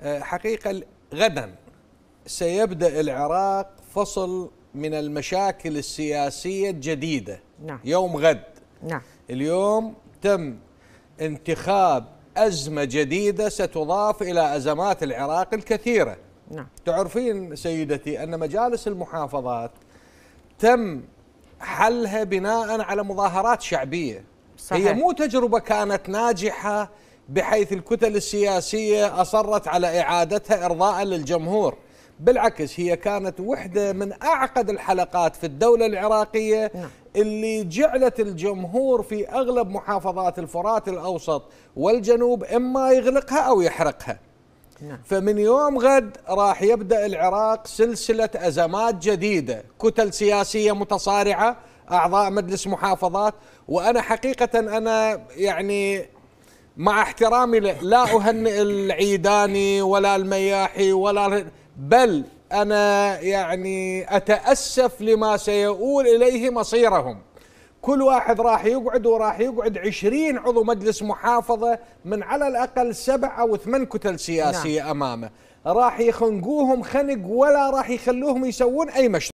آه، حقيقة غدا سيبدأ العراق فصل من المشاكل السياسية الجديدة نعم. يوم غد نعم. اليوم تم انتخاب أزمة جديدة ستضاف إلى أزمات العراق الكثيرة نعم. تعرفين سيدتي أن مجالس المحافظات تم حلها بناء على مظاهرات شعبية صحيح. هي مو تجربة كانت ناجحة بحيث الكتل السياسية أصرت على إعادتها إرضاء للجمهور بالعكس هي كانت وحدة من أعقد الحلقات في الدولة العراقية نعم. اللي جعلت الجمهور في أغلب محافظات الفرات الأوسط والجنوب إما يغلقها أو يحرقها نعم. فمن يوم غد راح يبدأ العراق سلسلة أزمات جديدة كتل سياسية متصارعة أعضاء مجلس محافظات وأنا حقيقة أنا يعني مع احترامي لا أهنئ العيداني ولا المياحي ولا بل أنا يعني أتأسف لما سيؤول إليه مصيرهم كل واحد راح يقعد وراح يقعد عشرين عضو مجلس محافظة من على الأقل سبع أو ثمان كتل سياسية نعم. أمامه راح يخنقوهم خنق ولا راح يخلوهم يسوون أي مشروع